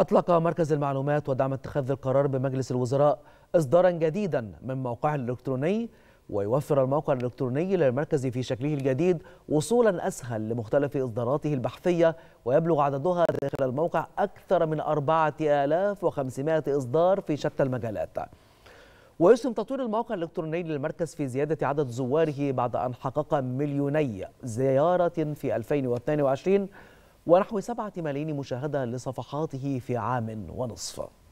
أطلق مركز المعلومات ودعم اتخاذ القرار بمجلس الوزراء إصدارا جديدا من موقعه الإلكتروني ويوفر الموقع الإلكتروني للمركز في شكله الجديد وصولا أسهل لمختلف إصداراته البحثية ويبلغ عددها داخل الموقع أكثر من 4500 إصدار في شتى المجالات ويسهم تطوير الموقع الإلكتروني للمركز في زيادة عدد زواره بعد أن حقق مليوني زيارة في 2022 ونحو سبعة ملايين مشاهدة لصفحاته في عام ونصف